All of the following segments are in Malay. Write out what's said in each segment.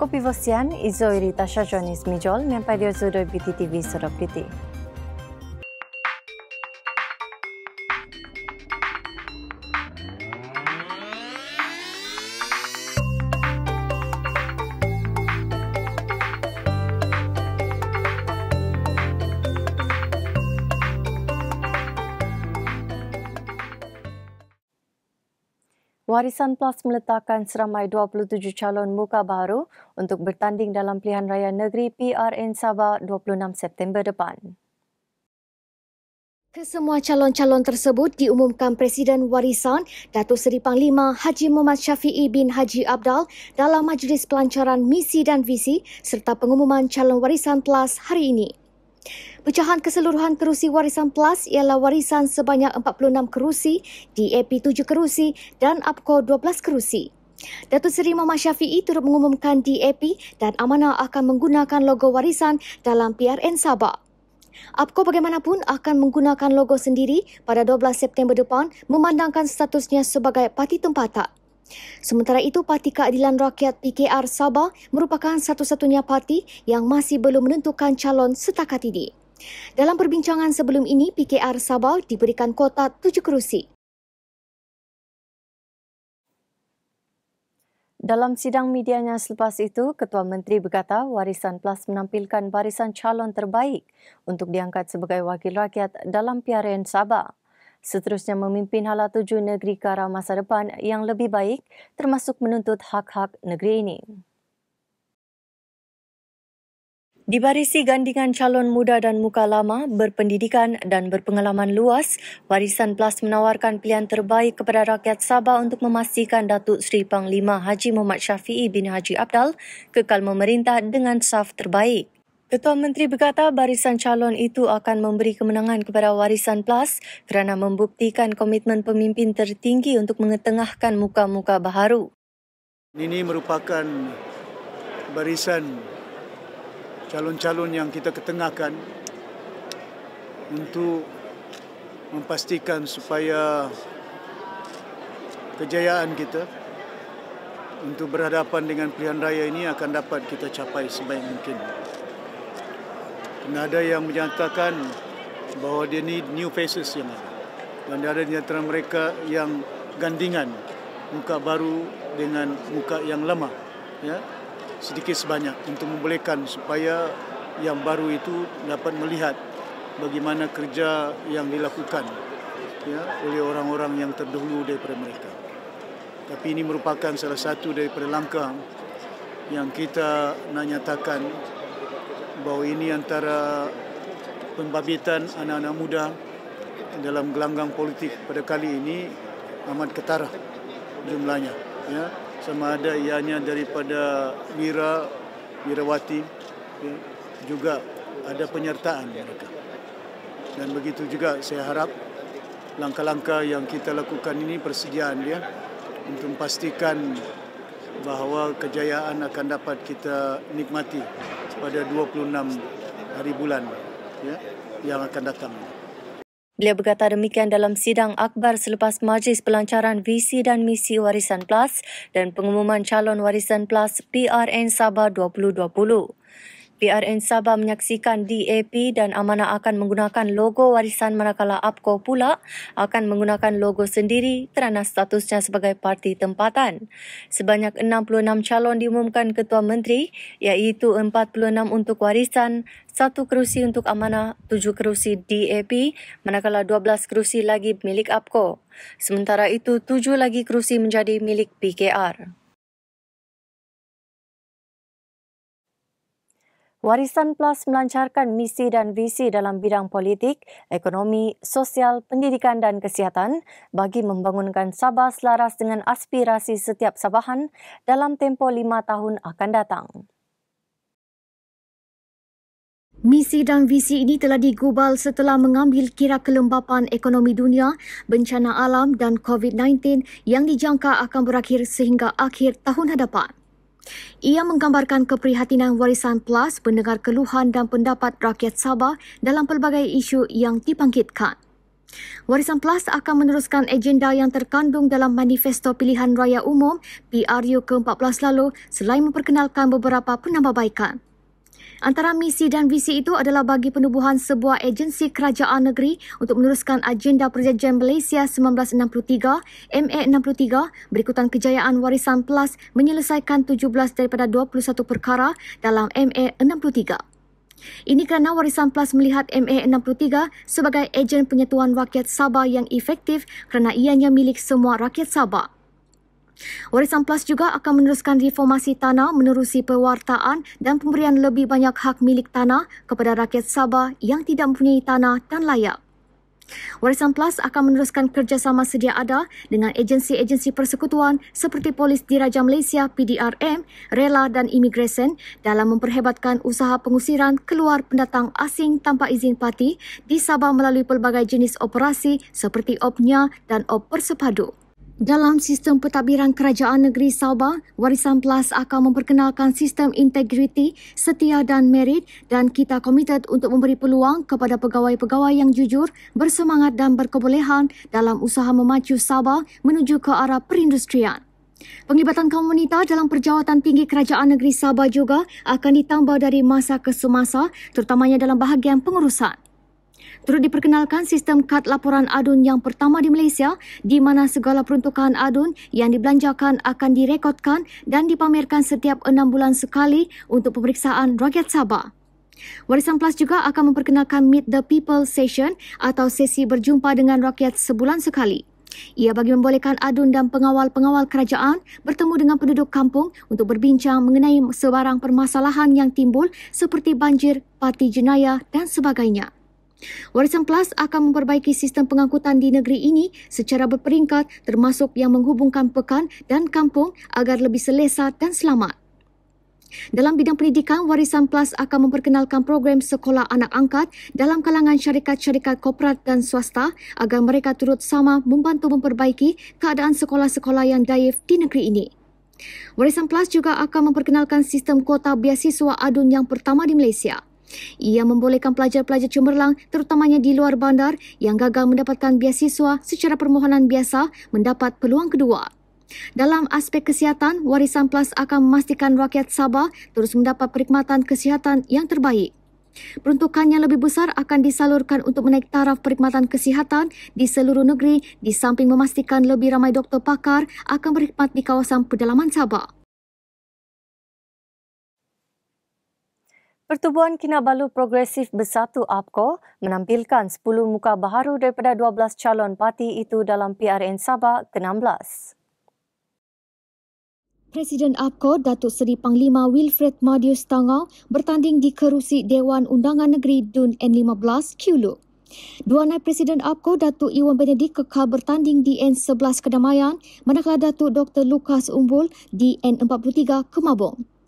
কপি বসিয়ান ইজো ইরিতা সজনিস মিজল নেপাইডিও জুরো বিটি টিভি সরপ্রীতি Warisan Plus meletakkan seramai 27 calon muka baru untuk bertanding dalam pilihan raya negeri PRN Sabah 26 September depan. Kesemua calon-calon tersebut diumumkan Presiden Warisan Datuk Seri Panglima Haji Muhammad Syafi'i bin Haji Abdal dalam majlis pelancaran misi dan visi serta pengumuman calon warisan PLUS hari ini. Pecahan keseluruhan kerusi warisan PLUS ialah warisan sebanyak 46 kerusi, DAP 7 kerusi dan APCO 12 kerusi. Datuk Seri Muhammad Syafiee turut mengumumkan DAP dan amanah akan menggunakan logo warisan dalam PRN Sabah. APCO bagaimanapun akan menggunakan logo sendiri pada 12 September depan memandangkan statusnya sebagai parti tempatan. Sementara itu, Parti Keadilan Rakyat PKR Sabah merupakan satu-satunya parti yang masih belum menentukan calon setakat ini. Dalam perbincangan sebelum ini, PKR Sabah diberikan kota tujuh kerusi. Dalam sidang medianya selepas itu, Ketua Menteri berkata Warisan Plus menampilkan barisan calon terbaik untuk diangkat sebagai wakil rakyat dalam PRN Sabah. Seterusnya memimpin hala tuju negeri ke arah masa depan yang lebih baik termasuk menuntut hak-hak negeri ini. Dibarisi gandingan calon muda dan muka lama, berpendidikan dan berpengalaman luas, Warisan Plus menawarkan pilihan terbaik kepada rakyat Sabah untuk memastikan Datuk Seri Panglima Haji Muhammad Syafi'i bin Haji Abdal kekal memerintah dengan saf terbaik. Ketua Menteri berkata barisan calon itu akan memberi kemenangan kepada Warisan Plus kerana membuktikan komitmen pemimpin tertinggi untuk mengetengahkan muka-muka baharu. Ini merupakan barisan calon-calon yang kita ketengahkan untuk memastikan supaya kejayaan kita untuk berhadapan dengan pilihan raya ini akan dapat kita capai sebaik mungkin. Kena ada yang menyatakan bahawa dia ni new faces yang ada. Dan ada di antara mereka yang gandingan muka baru dengan muka yang lama. Ya sedikit sebanyak untuk membolehkan supaya yang baru itu dapat melihat bagaimana kerja yang dilakukan ya, oleh orang-orang yang terdahulu daripada mereka. Tapi ini merupakan salah satu daripada langkah yang kita nak nyatakan bahawa ini antara pembabitan anak-anak muda dalam gelanggang politik pada kali ini amat ketara jumlahnya. Ya sama ada ianya daripada Wira Wirawati okay, eh, juga ada penyertaan mereka. Dan begitu juga saya harap langkah-langkah yang kita lakukan ini persediaan dia untuk pastikan bahawa kejayaan akan dapat kita nikmati pada 26 hari bulan ya, yang akan datang. Beliau berkata demikian dalam sidang akbar selepas majlis pelancaran visi dan misi warisan PLUS dan pengumuman calon warisan PLUS PRN Sabah 2020. PRN Sabah menyaksikan DAP dan Amanah akan menggunakan logo warisan manakala APCO pula akan menggunakan logo sendiri kerana statusnya sebagai parti tempatan. Sebanyak 66 calon diumumkan Ketua Menteri iaitu 46 untuk warisan, 1 kerusi untuk Amanah, 7 kerusi DAP manakala 12 kerusi lagi milik APCO. Sementara itu 7 lagi kerusi menjadi milik PKR. Warisan Plus melancarkan misi dan visi dalam bidang politik, ekonomi, sosial, pendidikan dan kesihatan bagi membangunkan Sabah selaras dengan aspirasi setiap Sabahan dalam tempoh lima tahun akan datang. Misi dan visi ini telah digubal setelah mengambil kira kelembapan ekonomi dunia, bencana alam dan COVID-19 yang dijangka akan berakhir sehingga akhir tahun hadapan. Ia menggambarkan keprihatinan warisan PLUS mendengar keluhan dan pendapat rakyat Sabah dalam pelbagai isu yang dipangkitkan. Warisan PLUS akan meneruskan agenda yang terkandung dalam Manifesto Pilihan Raya Umum PRU ke-14 lalu selain memperkenalkan beberapa penambahbaikan. Antara misi dan visi itu adalah bagi penubuhan sebuah agensi kerajaan negeri untuk meneruskan agenda Perjanjian Malaysia 1963, MA63, berikutan kejayaan warisan PLUS menyelesaikan 17 daripada 21 perkara dalam MA63. Ini kerana warisan PLUS melihat MA63 sebagai ejen penyatuan rakyat Sabah yang efektif kerana ianya milik semua rakyat Sabah. Warisan Plus juga akan meneruskan reformasi tanah menerusi perwartaan dan pemberian lebih banyak hak milik tanah kepada rakyat Sabah yang tidak mempunyai tanah dan layak. Warisan Plus akan meneruskan kerjasama sedia ada dengan agensi-agensi persekutuan seperti Polis Diraja Malaysia PDRM, Rela dan Immigration dalam memperhebatkan usaha pengusiran keluar pendatang asing tanpa izin parti di Sabah melalui pelbagai jenis operasi seperti OPNYA dan OP Persepadu. Dalam sistem pentadbiran kerajaan negeri Sabah, Warisan Plus akan memperkenalkan sistem integriti, setia dan merit dan kita komited untuk memberi peluang kepada pegawai-pegawai yang jujur, bersemangat dan berkebolehan dalam usaha memacu Sabah menuju ke arah perindustrian. Penglibatan komunita dalam perjawatan tinggi kerajaan negeri Sabah juga akan ditambah dari masa ke semasa, terutamanya dalam bahagian pengurusan. Turut diperkenalkan sistem kad laporan adun yang pertama di Malaysia di mana segala peruntukan adun yang dibelanjakan akan direkodkan dan dipamerkan setiap enam bulan sekali untuk pemeriksaan rakyat Sabah. Warisan Plus juga akan memperkenalkan Meet the People Session atau sesi berjumpa dengan rakyat sebulan sekali. Ia bagi membolehkan adun dan pengawal-pengawal kerajaan bertemu dengan penduduk kampung untuk berbincang mengenai sebarang permasalahan yang timbul seperti banjir, parti jenayah dan sebagainya. Warisan Plus akan memperbaiki sistem pengangkutan di negeri ini secara berperingkat termasuk yang menghubungkan pekan dan kampung agar lebih selesa dan selamat. Dalam bidang pendidikan, Warisan Plus akan memperkenalkan program sekolah anak angkat dalam kalangan syarikat-syarikat korporat dan swasta agar mereka turut sama membantu memperbaiki keadaan sekolah-sekolah yang daif di negeri ini. Warisan Plus juga akan memperkenalkan sistem kuota beasiswa adun yang pertama di Malaysia. Ia membolehkan pelajar-pelajar cemerlang terutamanya di luar bandar yang gagal mendapatkan beasiswa secara permohonan biasa mendapat peluang kedua. Dalam aspek kesihatan, Warisan Plus akan memastikan rakyat Sabah terus mendapat perkhidmatan kesihatan yang terbaik. Peruntukan yang lebih besar akan disalurkan untuk menaik taraf perkhidmatan kesihatan di seluruh negeri di samping memastikan lebih ramai doktor pakar akan berkhidmat di kawasan pedalaman Sabah. Pertubuhan Kinabalu Progresif Bersatu APKO menampilkan 10 muka baharu daripada 12 calon parti itu dalam PRN Sabah ke-16. Presiden APKO Datuk Seri Panglima Wilfred Madius Tangau bertanding di kerusi Dewan Undangan Negeri DUN N15 Kulu. Dua naib Presiden APKO Datuk Iwan Benedik kekal bertanding di N11 Kedamaian manakala Datuk Dr. Lukas Umbul di N43 Kemabong.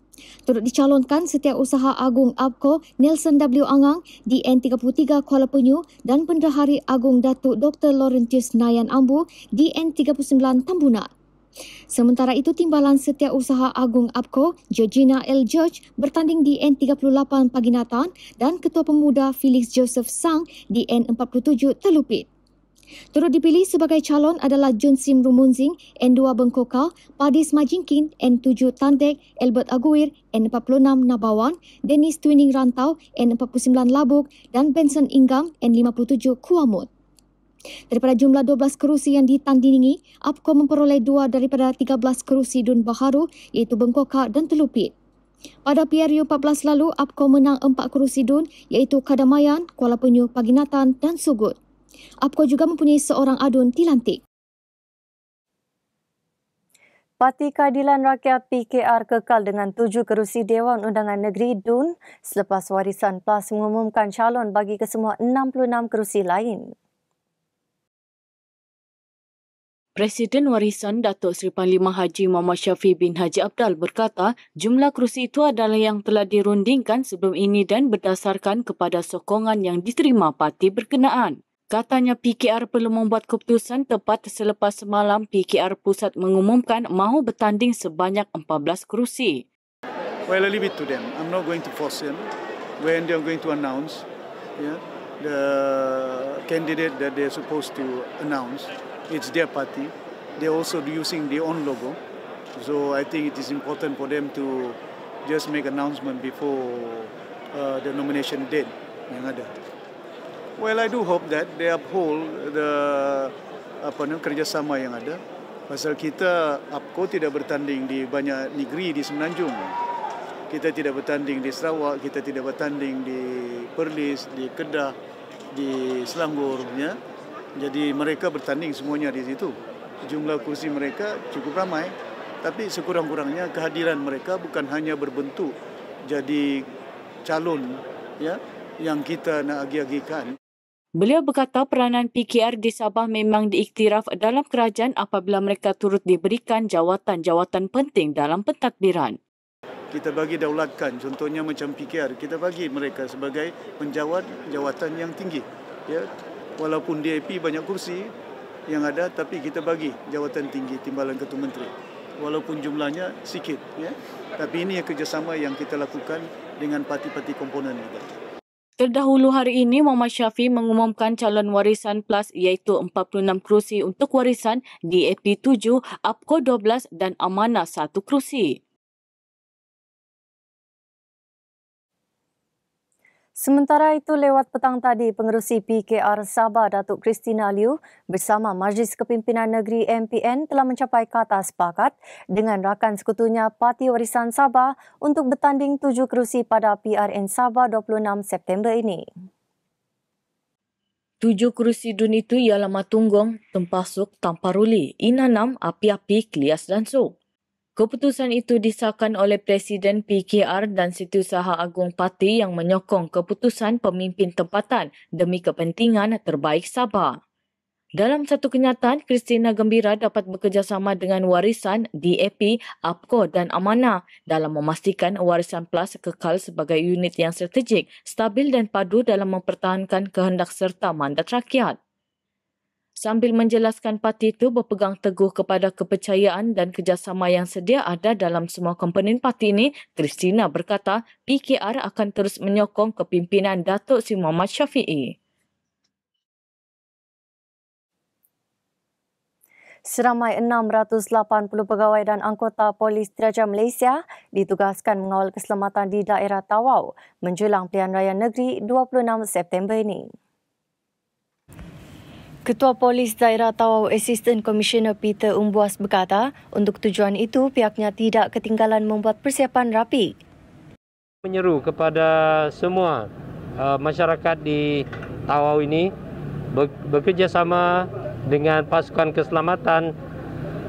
Turut dicalonkan setiausaha agung APCO Nelson W. Angang, di n 33 Kuala Penyu dan pendahari agung Datuk Dr. Laurentius Nayan Ambu, di n 39 Tambunan. Sementara itu, timbalan setiausaha agung APCO, Georgina L. George, bertanding di N38 Paginatan dan Ketua Pemuda Felix Joseph Sang di N47 Telupit. Turut dipilih sebagai calon adalah Jun Sim Rumunzing, N2 Bengkoka, Padis Majinkin, N7 Tandek, Albert Aguir, N46 Nabawan, Dennis Twining Rantau, N49 Labuk dan Benson Inggang, N57 Kuamut. Daripada jumlah 12 kerusi yang ditandingi, APKO memperoleh dua daripada 13 kerusi Dun Baharu iaitu Bengkoka dan Telupit. Pada PRU 14 lalu, APKO menang 4 kerusi DUN iaitu Kadamayan, Kuala Penyu, Paginatan dan Sugut. Apakah juga mempunyai seorang adun dilantik. Parti Keadilan Rakyat PKR kekal dengan tujuh kerusi Dewan Undangan Negeri DUN selepas warisan PAS mengumumkan calon bagi kesemua 66 kerusi lain. Presiden warisan Datuk Seri Panglima Haji Muhammad Syafi bin Haji Abdal berkata jumlah kerusi itu adalah yang telah dirundingkan sebelum ini dan berdasarkan kepada sokongan yang diterima parti berkenaan. Katanya PKR perlu membuat keputusan tepat selepas semalam PKR Pusat mengumumkan mahu bertanding sebanyak 14 kerusi. Well, I leave it to them. I'm not going to force them when they are going to announce yeah, the candidate that they are supposed to announce. It's their party. They are also using their own logo. So I think it is important for them to just make announcement before uh, the nomination date yang ada. Well, I do hope that they uphold the apa nama kerjasama yang ada. Pasal kita APCO tidak bertanding di banyak negeri di Semenanjung. Kita tidak bertanding di Sarawak, kita tidak bertanding di Perlis, di Kedah, di Selangor. Ya. Jadi mereka bertanding semuanya di situ. Jumlah kursi mereka cukup ramai. Tapi sekurang-kurangnya kehadiran mereka bukan hanya berbentuk jadi calon ya, yang kita nak agi-agikan. Beliau berkata peranan PKR di Sabah memang diiktiraf dalam kerajaan apabila mereka turut diberikan jawatan-jawatan penting dalam pentadbiran. Kita bagi daulatkan, contohnya macam PKR, kita bagi mereka sebagai penjawat jawatan yang tinggi. Ya, walaupun DAP banyak kursi yang ada, tapi kita bagi jawatan tinggi timbalan ketua menteri. Walaupun jumlahnya sikit, ya. tapi ini kerjasama yang kita lakukan dengan parti-parti komponen. Ya. Terdahulu hari ini, Muhammad Syafi mengumumkan calon warisan PLUS iaitu 46 kerusi untuk warisan DAP 7, APCO 12 dan Amanah 1 kerusi. Sementara itu, lewat petang tadi, pengerusi PKR Sabah Datuk Kristina Liu bersama Majlis Kepimpinan Negeri MPN telah mencapai kata sepakat dengan rakan sekutunya Parti Warisan Sabah untuk bertanding tujuh kerusi pada PRN Sabah 26 September ini. Tujuh kerusi dun itu ialah Matunggong, Tempasuk, Tamparuli, Inanam, Api-Api, Klias dan Sok. Keputusan itu disahkan oleh Presiden PKR dan Setiausaha Agung Parti yang menyokong keputusan pemimpin tempatan demi kepentingan terbaik Sabah. Dalam satu kenyataan, Kristina Gembira dapat bekerjasama dengan warisan DAP, APCO dan AMANA dalam memastikan warisan PLUS kekal sebagai unit yang strategik, stabil dan padu dalam mempertahankan kehendak serta mandat rakyat sambil menjelaskan parti itu berpegang teguh kepada kepercayaan dan kerjasama yang sedia ada dalam semua komponen parti ini, Kristina berkata PKR akan terus menyokong kepimpinan Datuk Sri Muhammad Syafiee. Seramai 680 pegawai dan anggota polis Diraja Malaysia ditugaskan mengawal keselamatan di daerah Tawau menjelang pilihan raya negeri 26 September ini. Ketua Polis Daerah Tawau Assistant Commissioner Peter Umbuas berkata, untuk tujuan itu pihaknya tidak ketinggalan membuat persiapan rapi. Menyeru kepada semua uh, masyarakat di Tawau ini bekerjasama dengan pasukan keselamatan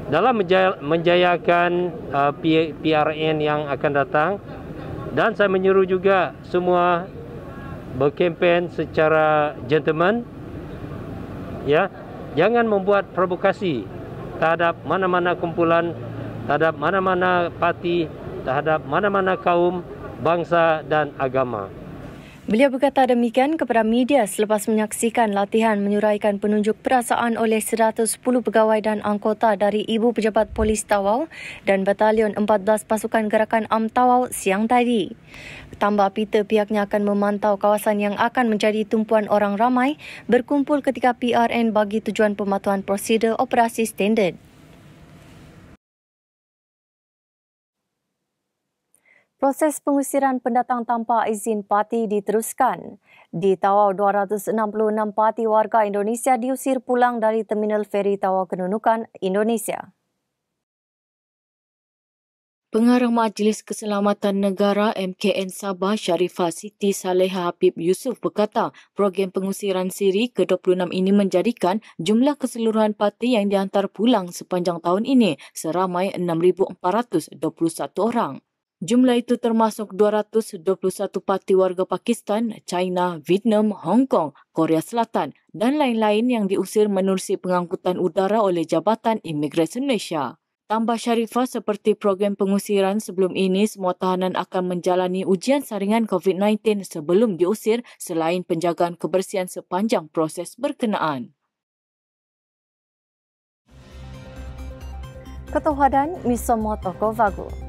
dalam menjayakan uh, PRN yang akan datang dan saya menyuruh juga semua berkempen secara gentleman ya jangan membuat provokasi terhadap mana-mana kumpulan terhadap mana-mana parti terhadap mana-mana kaum bangsa dan agama Beliau berkata demikian kepada media selepas menyaksikan latihan menyuraikan penunjuk perasaan oleh 110 pegawai dan anggota dari Ibu Pejabat Polis Tawau dan Batalion 14 Pasukan Gerakan Am Tawau siang tadi. Tambah Peter pihaknya akan memantau kawasan yang akan menjadi tumpuan orang ramai berkumpul ketika PRN bagi tujuan pematuhan prosedur operasi standard. Proses pengusiran pendatang tanpa izin parti diteruskan. Di Tawau, 266 parti warga Indonesia diusir pulang dari Terminal Feri Tawau Kenunukan, Indonesia. Pengarah Majlis Keselamatan Negara MKN Sabah Sharifah Siti Saleha Habib Yusuf berkata program pengusiran siri ke-26 ini menjadikan jumlah keseluruhan parti yang dihantar pulang sepanjang tahun ini seramai 6,421 orang. Jumlah itu termasuk 221 parti warga Pakistan, China, Vietnam, Hong Kong, Korea Selatan dan lain-lain yang diusir menerusi pengangkutan udara oleh Jabatan Imigresen Malaysia. Tambah Sharifah seperti program pengusiran sebelum ini, semua tahanan akan menjalani ujian saringan COVID-19 sebelum diusir selain penjagaan kebersihan sepanjang proses berkenaan. Ketua Dan Misomo Tokovagu